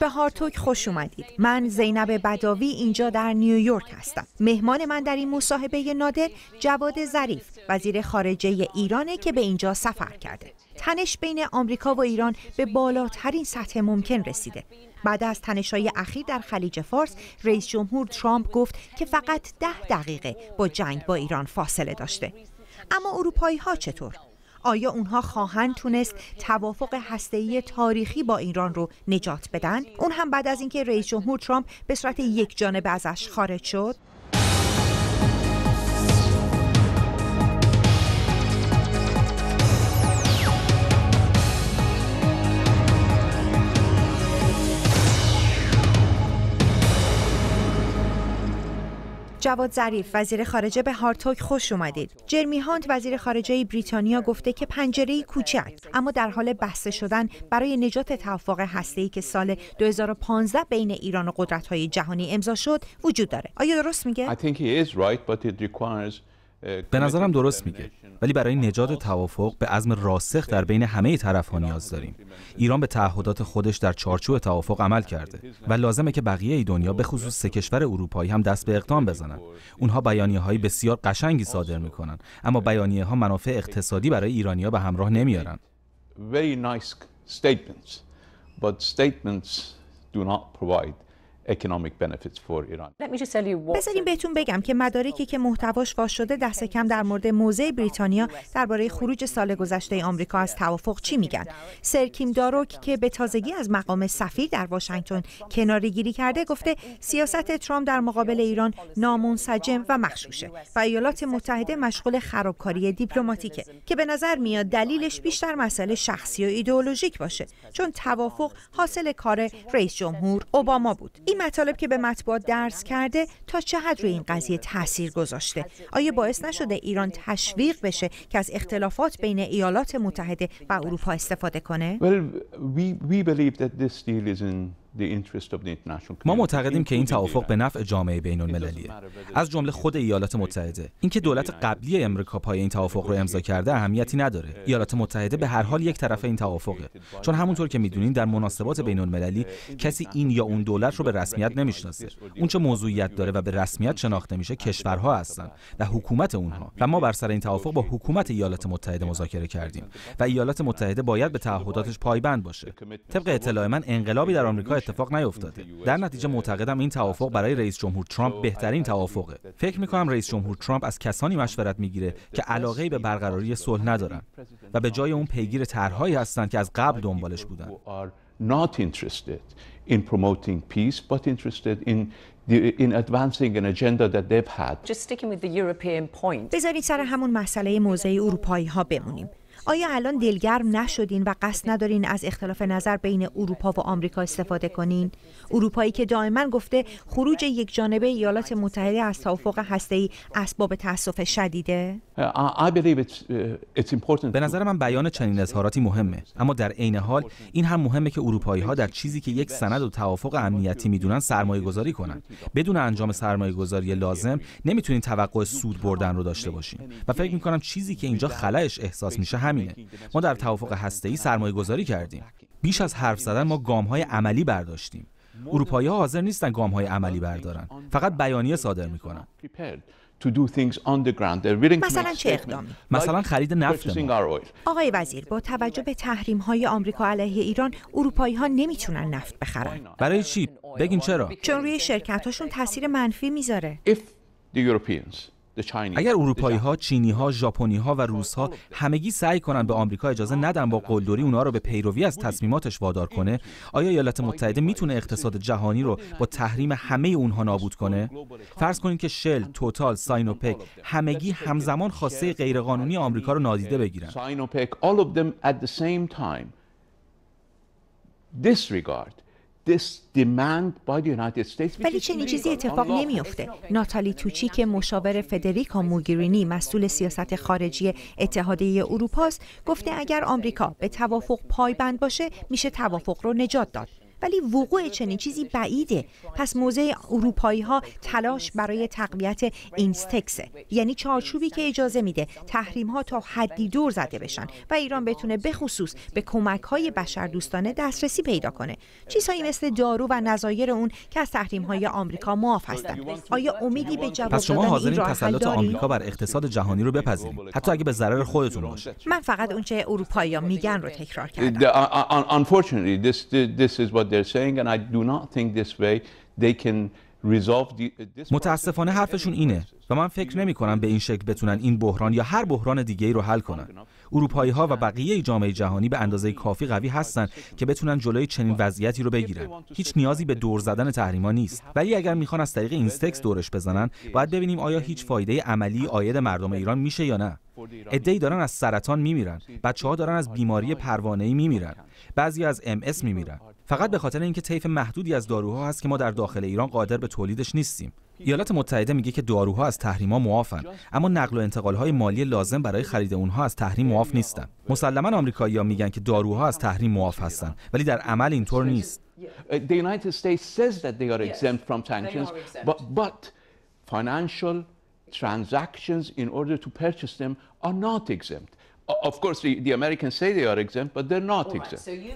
به هارتوک خوش اومدید. من زینب بداوی اینجا در نیویورک هستم. مهمان من در این مصاحبه نادر جواد ظریف، وزیر خارجه ایرانه که به اینجا سفر کرده. تنش بین آمریکا و ایران به بالاترین سطح ممکن رسیده. بعد از تنش‌های اخیر در خلیج فارس، رئیس جمهور ترامپ گفت که فقط ده دقیقه با جنگ با ایران فاصله داشته. اما اروپایی ها چطور؟ آیا اونها خواهند تونست توافق هسته‌ای تاریخی با ایران رو نجات بدن؟ اون هم بعد از اینکه رئیس جمهور ترامپ به صورت یک ازش خارج شد؟ جواد ظریف وزیر خارجه به هارتوک خوش اومدید جرمی هانت وزیر خارجه بریتانیا گفته که پنجره کوچک اما در حال بحث شدن برای نجات توافق هسته‌ای که سال 2015 بین ایران و قدرت‌های جهانی امضا شد وجود داره آیا درست میگه به نظرم درست میگه ولی برای نجات توافق به عزم راسخ در بین همه ها نیاز داریم ایران به تعهدات خودش در چارچوب توافق عمل کرده و لازمه که بقیه دنیا به خصوص سه کشور اروپایی هم دست به اقدام بزنن اونها بیانیه های بسیار قشنگی صادر میکنن اما بیانیه ها منافع اقتصادی برای ایرانیا به همراه نمیارن بذاریم بهتون بگم که مدارکی که محتواش فاش شده دست کم در مورد موضع بریتانیا درباره خروج سال گذشته آمریکا از توافق چی میگن سر کیم داروک که به تازگی از مقام سفیر در واشنگتن کناری گیری کرده گفته سیاست ترامپ در مقابل ایران نامنسجم و مخشوشه و ایالات متحده مشغول خرابکاری دیپلماتیکه که به نظر میاد دلیلش بیشتر مسئله شخصی و ایدئولوژیک باشه چون توافق حاصل کار رئیس جمهور اوباما بود این مطالب که به مطبوعات درس کرده تا حد روی این قضیه تاثیر گذاشته آیا باعث نشده ایران تشویق بشه که از اختلافات بین ایالات متحده و اروپا استفاده کنه ما معتقدیم که این توافق به نفع جامعه بین المللیه از جمله خود ایالات متحده اینکه دولت قبلی امریکا پای این توافق رو امضا کرده اهمیتی نداره ایالات متحده به هر حال یک طرف این توافقه چون همونطور که میدونین در مناسبات بین المللی کسی این یا اون دولت رو به رسمیت نمیشناسه اون چه موضوعیت داره و به رسمیت شناخته میشه کشورها هستن و حکومت اونها و ما بر سر این توافق با حکومت ایالات متحده مذاکره کردیم و ایالات متحده باید به تعهداتش پایبند باشه طبق اطلاع من انقلابی در آمریکا اتفاق نیفتاده در نتیجه معتقدم این توافق برای رئیس جمهور ترامپ بهترین توافقه فکر می رئیس جمهور ترامپ از کسانی مشورت میگیره که علاقه به برقراری صلح ندارن و به جای اون پیگیر طرحهایی هستند که از قبل دنبالش بودن not بذارید سر همون مسئله موزه اروپایی ها بمونیم. آیا الان دلگرم نشدین و قصد ندارین از اختلاف نظر بین اروپا و آمریکا استفاده کنین اروپایی که دائما گفته خروج یک جانبه ایالات متحده از توافق ای اسباب تاسف شدیده uh, به نظر من بیان چنین اظهاراتی مهمه اما در عین حال این هم مهمه که اروپایی ها در چیزی که یک سند و توافق امنیتی میدونن سرمایه گذاری کنن بدون انجام سرمایه گذاری لازم نمیتونین توقع سود بردن رو داشته باشین و فکر میکنم چیزی که اینجا خلاش احساس میشه ما در توافق هسته‌ای سرمایه گذاری کردیم بیش از حرف زدن ما گام های عملی برداشتیم اروپایی حاضر نیستن گام های عملی بردارن فقط بیانیه صادر میکنن مثلا چه اقدامی؟ مثلا خرید نفت آقای وزیر با توجه به تحریم های آمریکا علیه ایران اروپایی ها نمیتونن نفت بخرن برای چی؟ بگین چرا؟ چون روی شرکت هاشون تاثیر منفی میذاره اگر اروپایی ها، چینی ها، ژاپنی ها و روس ها همگی سعی کنند به آمریکا اجازه ندن با قلدری اونها رو به پیروی از تصمیماتش وادار کنه، آیا ایالات متحده میتونه اقتصاد جهانی رو با تحریم همه اونها نابود کنه؟ فرض کنید که شل، توتال، ساینوپک همگی همزمان خواسته غیرقانونی آمریکا رو نادیده بگیرن. disregard ولی چنین چیزی اتفاق نمیافته. ناتالی توچی که مشاور فدریکا موگرینی مسئول سیاست خارجی اتحادیه اروپاست گفته اگر آمریکا به توافق پایبند باشه میشه توافق رو نجات داد ولی وقوع چنین چیزی بعیده پس موزه اروپایی ها تلاش برای تقویت اینستکسه یعنی چارچوبی که اجازه میده تحریم ها تا حدی دور زده بشن و ایران بتونه بخصوص به کمک های بشر دوستانه دسترسی پیدا کنه چیزهایی مثل دارو و نظایر اون که از تحریم های آمریکا معاف هستن آیا امیدی به جواب پس شما حاضرین تسلط آمریکا بر اقتصاد جهانی رو بپذیرید حتی اگه به ضرر خودتون باشه من فقط اونچه اروپایی‌ها میگن رو تکرار کردم they're and I do not think this way they can uh, متاسفانه حرفشون اینه و من فکر نمی کنم به این شکل بتونن این بحران یا هر بحران دیگه ای رو حل کنن. اروپایی ها و بقیه جامعه جهانی به اندازه کافی قوی هستن که بتونن جلوی چنین وضعیتی رو بگیرن. هیچ نیازی به دور زدن تحریما نیست. ولی اگر میخوان از طریق اینستکس دورش بزنن، باید ببینیم آیا هیچ e فایده عملی آید مردم ایران میشه یا نه. ادهی دارن از سرطان میمیرن بچه ها دارن از بیماری پروانه میمیرن بعضی از ام اس میمیرن فقط به خاطر اینکه طیف محدودی از داروها هست که ما در داخل ایران قادر به تولیدش نیستیم ایالات متحده میگه که داروها از تحریما معافن اما نقل و انتقال های مالی لازم برای خرید اونها از تحریم معاف نیستن مسلما ها میگن که داروها از تحریم معاف هستن ولی در عمل اینطور نیست financial transactions in order to purchase them are not exempt.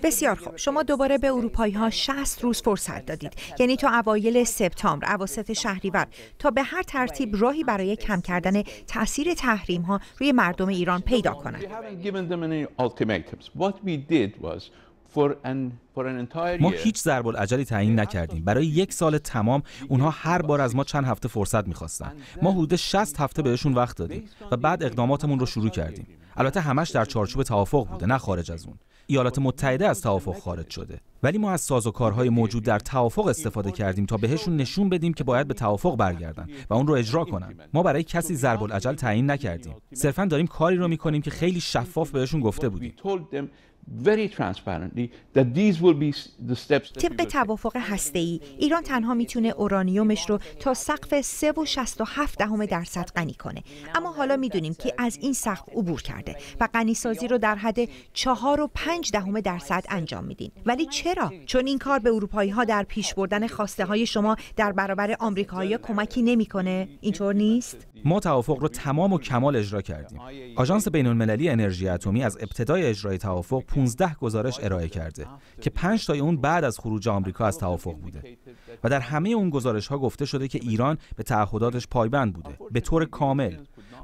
بسیار خوب شما دوباره به اروپایی ها 60 روز فرصت دادید یعنی تا اوایل سپتامبر اواسط شهریور تا به هر ترتیب راهی برای کم کردن تاثیر تحریم ها روی مردم ایران پیدا کنند ما هیچ ضرب العجلی تعیین نکردیم برای یک سال تمام اونها هر بار از ما چند هفته فرصت میخواستن ما حدود 60 هفته بهشون وقت دادیم و بعد اقداماتمون رو شروع کردیم البته همش در چارچوب توافق بوده نه خارج از اون ایالات متحده از توافق خارج شده ولی ما از سازوکارهای موجود در توافق استفاده کردیم تا بهشون نشون بدیم که باید به توافق برگردن و اون رو اجرا کنن ما برای کسی ضرب العجل تعیین نکردیم صرفا داریم کاری رو میکنیم که خیلی شفاف بهشون گفته بودیم طبق توافق ای ایران تنها میتونه اورانیومش رو تا سقف 3.67 دهم درصد غنی کنه اما حالا میدونیم که از این سقف عبور کرده و غنیسازی رو در حد 4.5 دهم درصد انجام میدین ولی چرا چون این کار به اروپایی ها در پیش بردن خواسته های شما در برابر آمریکایی کمکی نمیکنه اینطور نیست ما توافق رو تمام و کمال اجرا کردیم. آژانس بین‌المللی انرژی اتمی از ابتدای اجرای توافق 15 گزارش ارائه کرده که 5 تای اون بعد از خروج آمریکا از توافق بوده و در همه اون گزارش ها گفته شده که ایران به تعهداتش پایبند بوده به طور کامل.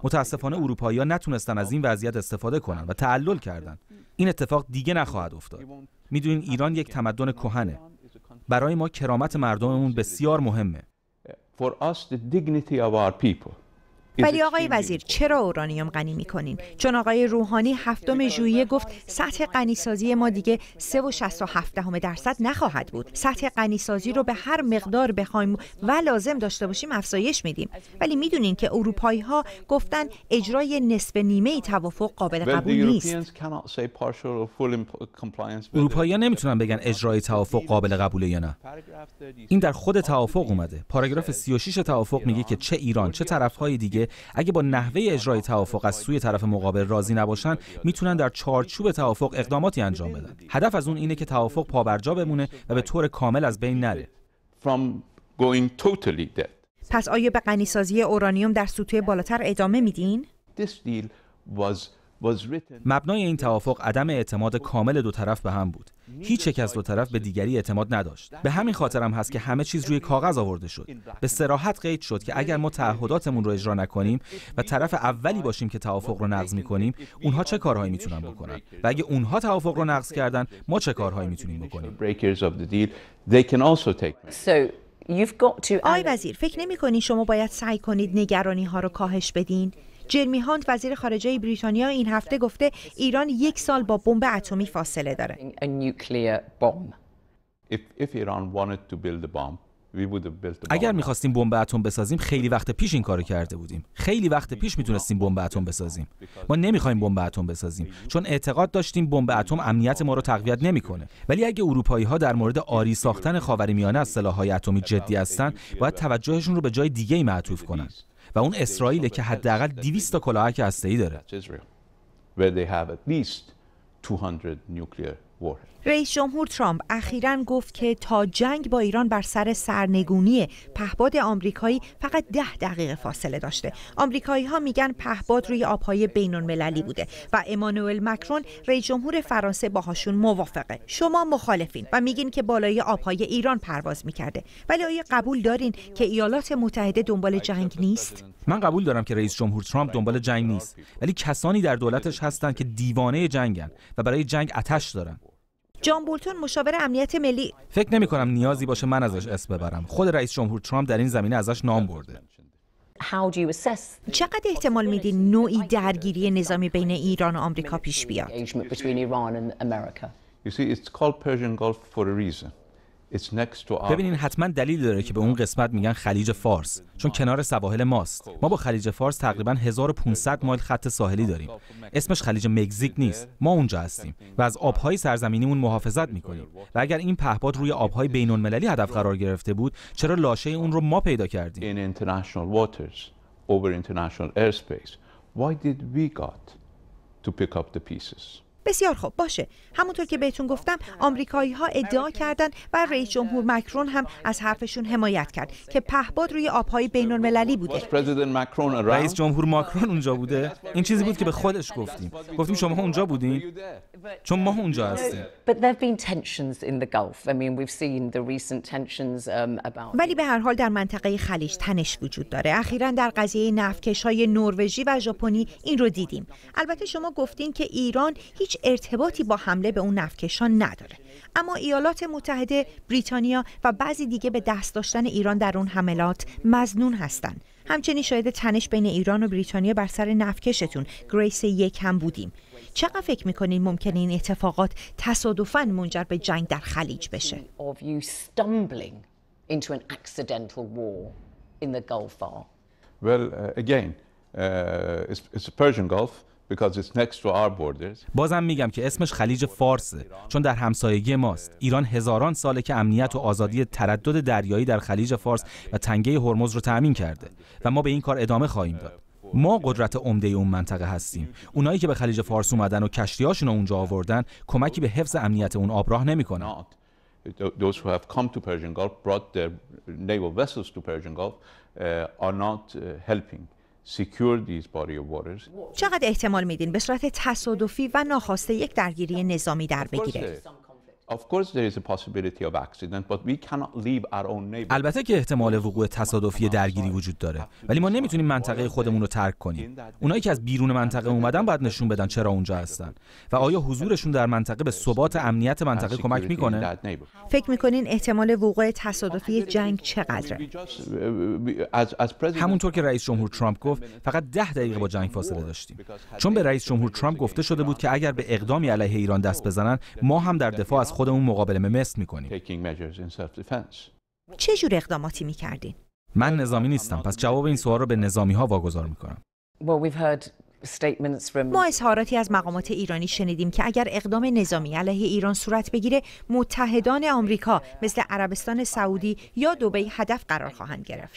متاسفانه ها نتونستن از این وضعیت استفاده کنند و تعلل کردند. این اتفاق دیگه نخواهد افتاد. میدونین ایران یک تمدن کهنه. برای ما کرامت مردممون بسیار مهمه. For us, the dignity of our people. ولی آقای وزیر چرا اورانیوم غنی میکنین چون آقای روحانی هفتم ژوئیه گفت سطح غنیسازی ما دیگه 3.67 درصد نخواهد بود سطح غنیسازی رو به هر مقدار بخوایم و لازم داشته باشیم افزایش میدیم ولی میدونین که اروپایی ها گفتن اجرای نصف نیمه ای توافق قابل قبول نیست اروپایی ها نمیتونن بگن اجرای توافق قابل قبوله یا نه این در خود توافق اومده پاراگراف 36 توافق میگه که چه ایران چه طرفهای دیگه اگه با نحوه اجرای توافق از سوی طرف مقابل راضی نباشن میتونن در چارچوب توافق اقداماتی انجام بدن هدف از اون اینه که توافق پابرجا بمونه و به طور کامل از بین نره پس آیا به غنیسازی اورانیوم در سطوح بالاتر ادامه میدین؟ مبنای این توافق عدم اعتماد کامل دو طرف به هم بود. هیچ یک از دو طرف به دیگری اعتماد نداشت. به همین خاطر هم هست که همه چیز روی کاغذ آورده شد. به سراحت قید شد که اگر ما تعهداتمون رو اجرا نکنیم و طرف اولی باشیم که توافق رو نقض میکنیم، اونها چه کارهایی میتونن بکنن؟ و اگه اونها توافق رو نقض کردن، ما چه کارهایی میتونیم بکنیم؟ آی وزیر فکر نمی شما باید سعی کنید نگرانی ها رو کاهش بدین؟ جرمی هانت وزیر خارجه بریتانیا این هفته گفته ایران یک سال با بمب اتمی فاصله داره. اگر میخواستیم بمب اتم بسازیم خیلی وقت پیش این کارو کرده بودیم خیلی وقت پیش میتونستیم بمب اتم بسازیم ما نمیخوایم بمب اتم بسازیم چون اعتقاد داشتیم بمب اتم امنیت ما رو تقویت نمیکنه ولی اگه اروپایی ها در مورد آری ساختن خاورمیانه از سلاحهای اتمی جدی هستن باید توجهشون رو به جای دیگه ای معطوف کنن و اون اسرائیل که حداقل 200 تا کلاهک هسته‌ای داره. رئیس جمهور ترامپ اخیرا گفت که تا جنگ با ایران بر سر سرنگونی پهباد آمریکایی فقط ده دقیقه فاصله داشته. آمریکایی ها میگن پهباد روی آبهای بین بوده و امانوئل مکرون رئیس جمهور فرانسه باهاشون موافقه. شما مخالفین و میگین که بالای آبهای ایران پرواز میکرده. ولی آیا قبول دارین که ایالات متحده دنبال جنگ نیست؟ من قبول دارم که رئیس جمهور ترامپ دنبال جنگ نیست، ولی کسانی در دولتش هستند که دیوانه جنگن و برای جنگ آتش دارن. جان بولتون مشاور امنیت ملی فکر نمی کنم نیازی باشه من ازش اسم ببرم خود رئیس جمهور ترامپ در این زمینه ازش نام برده چقدر احتمال میدی نوعی درگیری نظامی بین ایران و آمریکا پیش بیاد ببینین حتما دلیل داره که به اون قسمت میگن خلیج فارس چون کنار سواحل ماست ما با خلیج فارس تقریبا 1500 مایل خط ساحلی داریم اسمش خلیج مکزیک نیست ما اونجا هستیم و از آبهای سرزمینیمون محافظت میکنیم و اگر این پهپاد روی آبهای بین المللی هدف قرار گرفته بود چرا لاشه اون رو ما پیدا کردیم بسیار خوب باشه همونطور که بهتون گفتم آمریکایی ها ادعا کردند و رئیس جمهور مکرون هم از حرفشون حمایت کرد که پهباد روی آبهای بین المللی بوده رئیس جمهور ماکرون اونجا بوده این چیزی بود که به خودش گفتیم گفتیم شما اونجا بودین چون ما اونجا هستیم um, ولی به هر حال در منطقه خلیج تنش وجود داره اخیرا در قضیه نفکش های نروژی و ژاپنی این رو دیدیم البته شما گفتین که ایران هیچ ارتباطی با حمله به اون نفکشان نداره اما ایالات متحده بریتانیا و بعضی دیگه به دست داشتن ایران در اون حملات مزنون هستند همچنین شاید تنش بین ایران و بریتانیا بر سر نفکشتون گریس یک هم بودیم چقدر فکر میکنین ممکن این اتفاقات تصادفا منجر به جنگ در خلیج بشه Well, again, it's, Persian Gulf. بازم میگم که اسمش خلیج فارسه چون در همسایگی ماست ایران هزاران ساله که امنیت و آزادی تردد دریایی در خلیج فارس و تنگه هرمز رو تأمین کرده و ما به این کار ادامه خواهیم داد ما قدرت عمده اون منطقه هستیم اونایی که به خلیج فارس اومدن و کشتیاشون رو اونجا آوردن کمکی به حفظ امنیت اون آبراه نمیکنن چقدر احتمال میدین به صورت تصادفی و ناخواسته یک درگیری نظامی در بگیره البته که احتمال وقوع تصادفی درگیری وجود داره ولی ما نمیتونیم منطقه خودمون رو ترک کنیم اونایی که از بیرون منطقه اومدن باید نشون بدن چرا اونجا هستن و آیا حضورشون در منطقه به ثبات امنیت منطقه کمک میکنه فکر میکنین احتمال وقوع تصادفی جنگ چقدره uh, همونطور که رئیس جمهور ترامپ گفت فقط ده دقیقه با جنگ فاصله داشتیم چون به رئیس جمهور ترامپ گفته شده بود که اگر به اقدامی علیه ایران دست بزنن ما هم در دفاع از خود خودمون مقابله مثل میکنیم چه جور اقداماتی میکردین؟ من نظامی نیستم پس جواب این سوال رو به نظامی ها واگذار میکنم ما اظهاراتی از مقامات ایرانی شنیدیم که اگر اقدام نظامی علیه ایران صورت بگیره متحدان آمریکا مثل عربستان سعودی یا دبی هدف قرار خواهند گرفت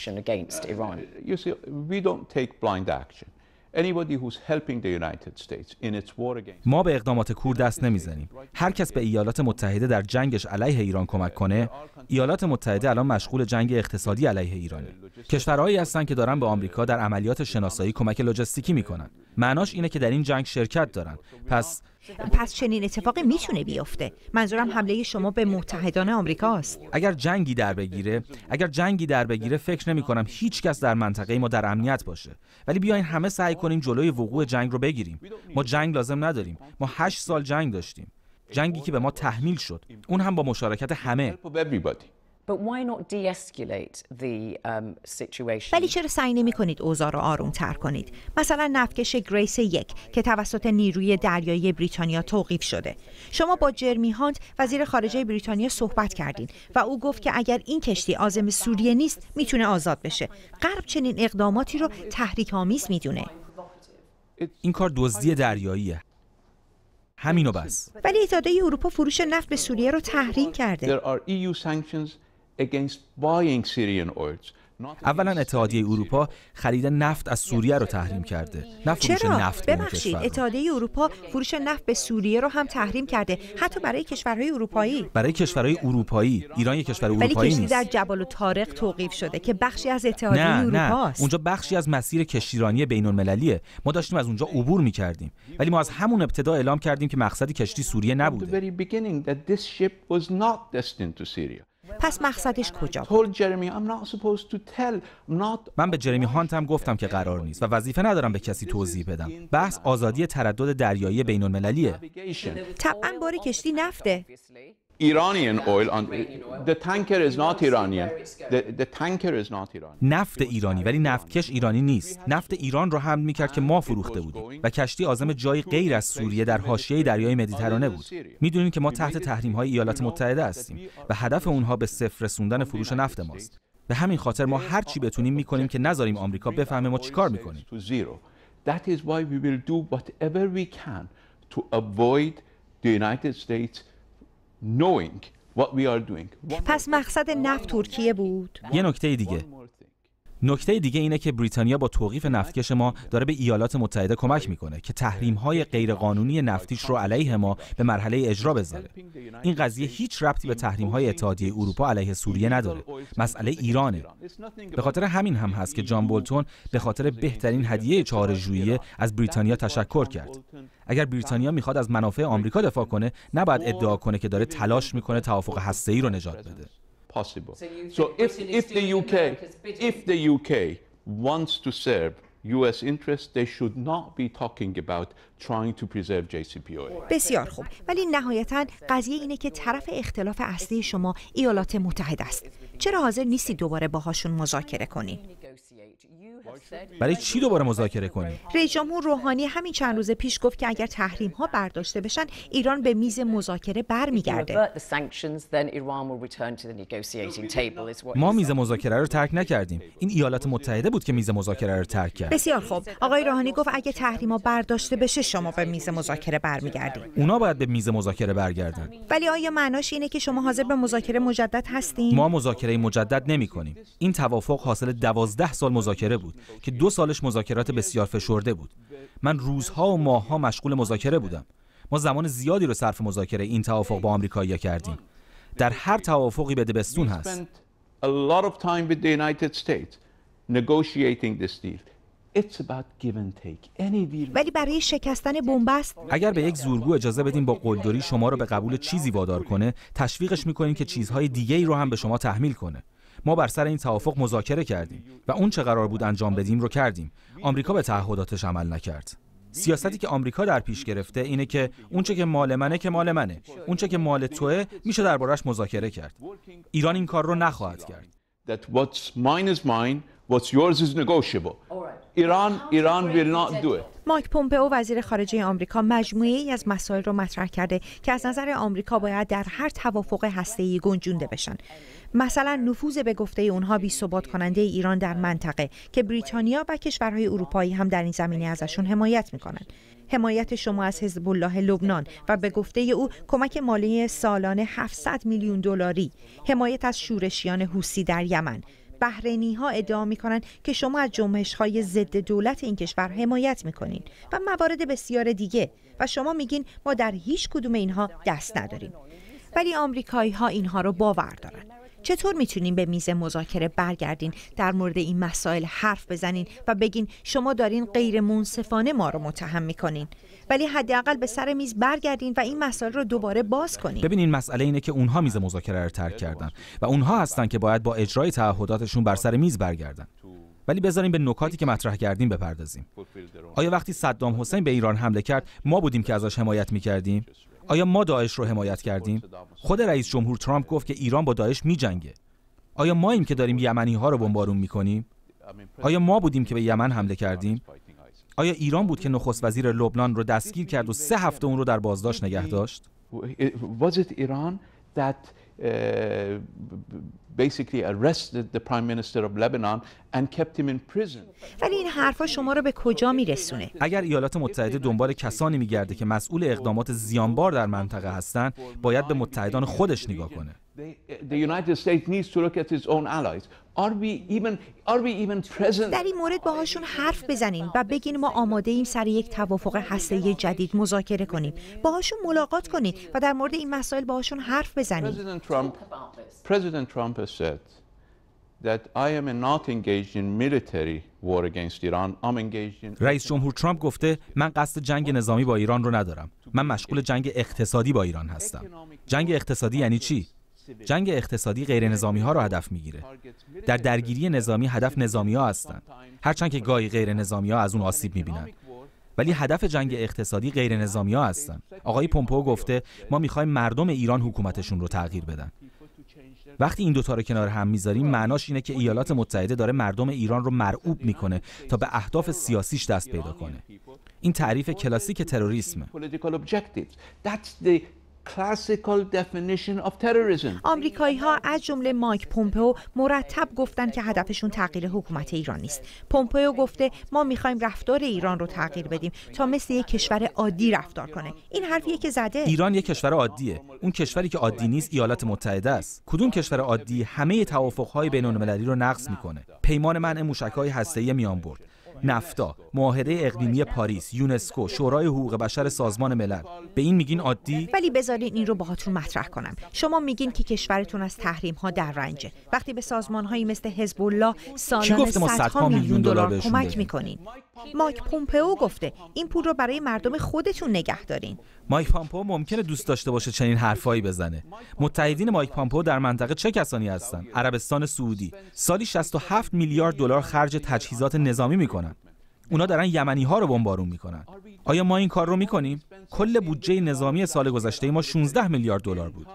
ما به اقدامات کور دست نمیزنیم. هر کس به ایالات متحده در جنگش علیه ایران کمک کنه، ایالات متحده الان مشغول جنگ اقتصادی علیه ایرانه. کشورهایی هستند که دارن به آمریکا در عملیات شناسایی کمک لوجستیکی میکنن. معناش اینه که در این جنگ شرکت دارن. پس پس چنین اتفاقی میتونه بیفته منظورم حمله شما به متحدان آمریکاست اگر جنگی در بگیره اگر جنگی در بگیره فکر نمی کنم هیچ کس در منطقه ما در امنیت باشه ولی بیاین همه سعی کنیم جلوی وقوع جنگ رو بگیریم ما جنگ لازم نداریم ما هشت سال جنگ داشتیم جنگی که به ما تحمیل شد اون هم با مشارکت همه Um, ولی چرا سعی نمی کنید اوضاع را آروم تر کنید؟ مثلا نفکش گریس یک که توسط نیروی دریایی بریتانیا توقیف شده. شما با جرمی هانت وزیر خارجه بریتانیا صحبت کردین و او گفت که اگر این کشتی آزم سوریه نیست میتونه آزاد بشه. غرب چنین اقداماتی رو تحریک آمیز میدونه. این کار دزدی دریاییه. همینو بس. ولی اتحادیه اروپا فروش نفت به سوریه رو تحریم کرده. E اولا اتحادیه اروپا خرید نفت از سوریه رو تحریم کرده نه چرا؟ نفت ببخشید اتحادیه اروپا فروش نفت به سوریه رو هم تحریم کرده حتی برای کشورهای اروپایی برای کشورهای اروپایی ایران یک کشور اروپایی ولی کشتی در جبل طارق توقیف شده که بخشی از اتحادیه اروپا اونجا بخشی از مسیر کشتیرانی بین المللیه ما داشتیم از اونجا عبور کردیم. ولی ما از همون ابتدا اعلام کردیم که مقصد کشتی سوریه نبوده پس مقصدش کجا من به جرمی هم گفتم که قرار نیست و وظیفه ندارم به کسی توضیح بدم بحث آزادی تردد دریایی بین المللیه طبعا بار کشتی نفته Iranian oil نفت ایرانی ولی نفتکش ایرانی نیست. نفت ایران را حمل میکرد که ما فروخته بودیم و کشتی آزم جای غیر از سوریه در حاشیه دریای مدیترانه بود. میدونیم که ما تحت تحریم های ایالات متحده هستیم و هدف اونها به صفر رسوندن فروش نفت ماست. به همین خاطر ما هر چی بتونیم میکنیم که نذاریم آمریکا بفهمه ما چیکار میکنیم. That is why we will do whatever we can to avoid the United States پس مقصد نفت ترکیه بود یه نکته دیگه نکته دیگه اینه که بریتانیا با توقیف نفتکش ما داره به ایالات متحده کمک میکنه که تحریم های غیرقانونی نفتیش رو علیه ما به مرحله اجرا بذاره این قضیه هیچ ربطی به تحریم های اتحادیه اروپا علیه سوریه نداره مسئله ایرانه به خاطر همین هم هست که جان بولتون به خاطر بهترین هدیه چهار ژوئیه از بریتانیا تشکر کرد اگر بریتانیا میخواد از منافع آمریکا دفاع کنه نباید ادعا کنه که داره تلاش میکنه توافق هسته‌ای رو نجات بده possible. So, so if, if the UK, if the UK wants to serve US interest, they should not be talking about trying to preserve JCPOA. بسیار خوب ولی نهایتا قضیه اینه که طرف اختلاف اصلی شما ایالات متحد است چرا حاضر نیستی دوباره باهاشون مذاکره کنی برای چی دوباره مذاکره کنی؟ رئیس جمهور روحانی همین چند روز پیش گفت که اگر تحریم ها برداشته بشن ایران به میز مذاکره برمیگرده ما میز مذاکره رو ترک نکردیم این ایالات متحده بود که میز مذاکره رو ترک کرد بسیار خوب آقای روحانی گفت اگه تحریم ها برداشته بشه شما به میز مذاکره برمیگردید اونا باید به میز مذاکره برگردن ولی آیا معناش اینه که شما حاضر به مذاکره مجدد هستین ما مذاکره مجدد نمی این توافق حاصل دوازده سال مذاکره بود که دو سالش مذاکرات بسیار فشرده بود من روزها و ماهها مشغول مذاکره بودم ما زمان زیادی رو صرف مذاکره این توافق با آمریکایی کردیم در هر توافقی به دبستون هست ولی برای شکستن بنبست اگر به یک زورگو اجازه بدیم با قلدری شما رو به قبول چیزی وادار کنه تشویقش میکنیم که چیزهای دیگه ای رو هم به شما تحمیل کنه ما بر سر این توافق مذاکره کردیم و اون چه قرار بود انجام بدیم رو کردیم آمریکا به تعهداتش عمل نکرد سیاستی که آمریکا در پیش گرفته اینه که اونچه که مال منه که مال منه اونچه که مال توه میشه دربارش مذاکره کرد ایران این کار رو نخواهد کرد ایران ایران ویل نات دو ایت مایک پومپئو وزیر خارجه آمریکا مجموعه ای از مسائل را مطرح کرده که از نظر آمریکا باید در هر توافق هسته‌ای گنجونده بشن. مثلا نفوذ به گفته اونها بی ثبات کننده ایران در منطقه که بریتانیا و کشورهای اروپایی هم در این زمینه ازشون حمایت میکنن. حمایت شما از حزب الله لبنان و به گفته او کمک مالی سالانه 700 میلیون دلاری، حمایت از شورشیان حوسی در یمن، بحرینی ها ادعا می کنند که شما از جنبش های ضد دولت این کشور حمایت می کنین و موارد بسیار دیگه و شما میگین ما در هیچ کدوم اینها دست نداریم ولی آمریکایی ها اینها رو باور دارند چطور میتونین به میز مذاکره برگردین در مورد این مسائل حرف بزنین و بگین شما دارین غیر منصفانه ما رو متهم میکنین ولی حداقل به سر میز برگردین و این مسائل رو دوباره باز کنین ببینین مسئله اینه که اونها میز مذاکره رو ترک کردن و اونها هستن که باید با اجرای تعهداتشون بر سر میز برگردن ولی بذاریم به نکاتی که مطرح کردیم بپردازیم آیا وقتی صدام حسین به ایران حمله کرد ما بودیم که ازش حمایت میکردیم آیا ما داعش رو حمایت کردیم؟ خود رئیس جمهور ترامپ گفت که ایران با داعش می جنگه. آیا ما ایم که داریم یمنی ها رو بمبارون می کنیم؟ آیا ما بودیم که به یمن حمله کردیم؟ آیا ایران بود که نخست وزیر لبنان رو دستگیر کرد و سه هفته اون رو در بازداشت نگه داشت؟ that uh, basically arrested the prime minister of Lebanon and kept him in prison. ولی این حرفا شما رو به کجا میرسونه؟ اگر ایالات متحده دنبال کسانی میگرده که مسئول اقدامات زیانبار در منطقه هستند، باید به متحدان خودش نگاه کنه. The United States needs to look at its own allies. در این مورد باهاشون حرف بزنین و بگین ما آماده ایم سر یک توافق هسته جدید مذاکره کنیم باهاشون ملاقات کنید و در مورد این مسائل باهاشون حرف بزنید رئیس جمهور ترامپ گفته من قصد جنگ نظامی با ایران رو ندارم من مشغول جنگ اقتصادی با ایران هستم جنگ اقتصادی یعنی چی جنگ اقتصادی غیر نظامی ها را هدف میگیره در درگیری نظامی هدف نظامی ها هستند هرچند که گاهی غیر نظامی ها از اون آسیب می‌بینند. ولی هدف جنگ اقتصادی غیر نظامی ها هستند آقای پومپو گفته ما میخوایم مردم ایران حکومتشون رو تغییر بدن وقتی این دوتا رو کنار هم میذاریم معناش اینه که ایالات متحده داره مردم ایران رو مرعوب میکنه تا به اهداف سیاسیش دست پیدا کنه این تعریف کلاسیک تروریسم. آمریکایی ها از جمله مایک پومپئو مرتب گفتند که هدفشون تغییر حکومت ایران نیست. پومپئو گفته ما میخوایم رفتار ایران رو تغییر بدیم تا مثل یک کشور عادی رفتار کنه. این حرفیه که زده. ایران یک کشور عادیه. اون کشوری که عادی نیست ایالات متحده است. کدوم کشور عادی همه توافقهای بین المللی رو نقض میکنه. پیمان منع موشکهای هسته‌ای میان برد. نفتا معاهده اقلیمی پاریس یونسکو شورای حقوق بشر سازمان ملل به این میگین عادی ولی بذارین این رو باهاتون مطرح کنم شما میگین که کشورتون از تحریم ها در رنجه وقتی به سازمان هایی مثل حزب الله سالانه صدها میلیون دلار کمک میکنین مایک پومپئو گفته این پول رو برای مردم خودتون نگه دارین مایک پامپو ممکنه دوست داشته باشه چنین حرفایی بزنه متحدین مایک پامپو در منطقه چه کسانی هستند عربستان سعودی سالی 67 میلیارد دلار خرج تجهیزات نظامی میکنن اونا دارن یمنی ها رو بمبارون میکنن آیا ما این کار رو میکنیم کل بودجه نظامی سال گذشته ما 16 میلیارد دلار بود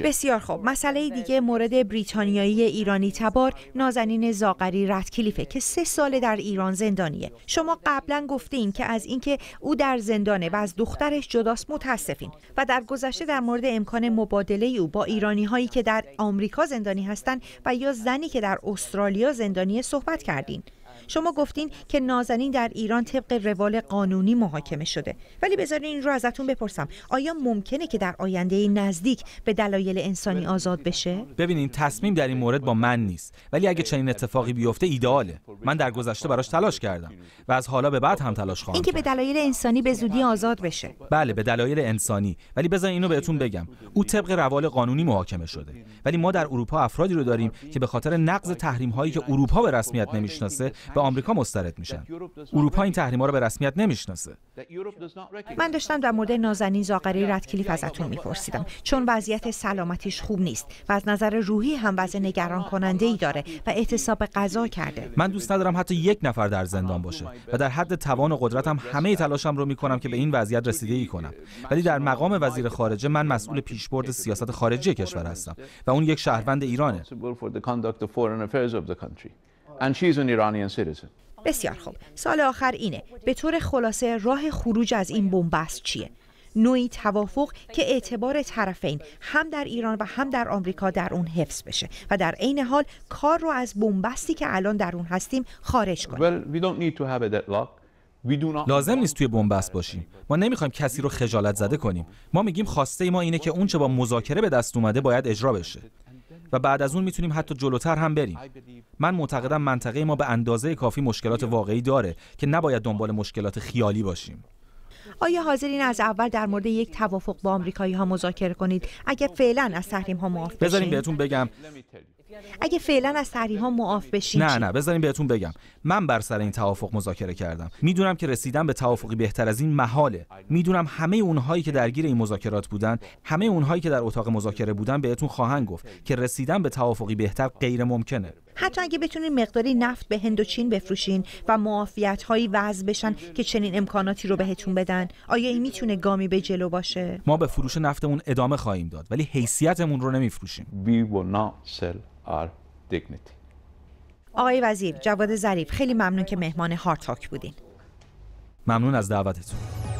بسیار خوب مسئله دیگه مورد بریتانیایی ایرانی تبار نازنین زاغری ردکلیفه که سه سال در ایران زندانیه شما قبلا گفتین که از اینکه او در زندانه و از دخترش جداست متاسفین و در گذشته در مورد امکان مبادله او با ایرانی هایی که در آمریکا زندانی هستند و یا زنی که در استرالیا زندانیه صحبت کردین شما گفتین که نازنین در ایران طبق روال قانونی محاکمه شده ولی بذارین این رو ازتون بپرسم آیا ممکنه که در آینده نزدیک به دلایل انسانی آزاد بشه ببینین تصمیم در این مورد با من نیست ولی اگه چنین اتفاقی بیفته ایداله من در گذشته براش تلاش کردم و از حالا به بعد هم تلاش خواهم اینکه به دلایل انسانی به زودی آزاد بشه بله به دلایل انسانی ولی بذارین اینو بهتون بگم او طبق روال قانونی محاکمه شده ولی ما در اروپا افرادی رو داریم که به خاطر نقض تحریم که اروپا به رسمیت نمیشناسه به آمریکا مسترد میشن اروپا این تحریما رو به رسمیت نمیشناسه من داشتم در مورد نازنین زاغری ردکلیف ازتون میپرسیدم چون وضعیت سلامتیش خوب نیست و از نظر روحی هم وضع نگران کننده ای داره و احتساب غذا کرده من دوست ندارم حتی یک نفر در زندان باشه و در حد توان و قدرتم همه تلاشم رو میکنم که به این وضعیت رسیدگی کنم ولی در مقام وزیر خارجه من مسئول پیشبرد سیاست خارجی کشور هستم و اون یک شهروند ایرانه بسیار خوب. سال آخر اینه. به طور خلاصه راه خروج از این بنبست چیه؟ نوعی توافق که اعتبار طرفین هم در ایران و هم در آمریکا در اون حفظ بشه و در عین حال کار رو از بنبستی که الان در اون هستیم خارج کنه لازم نیست توی بنبست باشیم ما نمیخوایم کسی رو خجالت زده کنیم ما میگیم خواسته ای ما اینه که اونچه با مذاکره به دست اومده باید اجرا بشه و بعد از اون میتونیم حتی جلوتر هم بریم من معتقدم منطقه ما به اندازه کافی مشکلات واقعی داره که نباید دنبال مشکلات خیالی باشیم آیا حاضرین از اول در مورد یک توافق با آمریکایی ها مذاکره کنید اگر فعلا از تحریم ها معاف بشین بهتون بگم اگه فعلا از ها معاف بشین نه نه بذارین بهتون بگم من بر سر این توافق مذاکره کردم میدونم که رسیدن به توافقی بهتر از این محاله میدونم همه اونهایی که درگیر این مذاکرات بودن همه اونهایی که در اتاق مذاکره بودن بهتون خواهند گفت که رسیدن به توافقی بهتر غیر ممکنه حتی اگه بتونین مقداری نفت به چین بفروشین و معافیت هایی وضع بشن که چنین امکاناتی رو بهتون بدن آیا این میتونه گامی به جلو باشه ما به فروش نفتمون ادامه خواهیم داد ولی حیثیتمون رو نمیفروشیم آقای وزیر جواد ظریف خیلی ممنون که مهمان هارتاک بودین ممنون از دعوتتون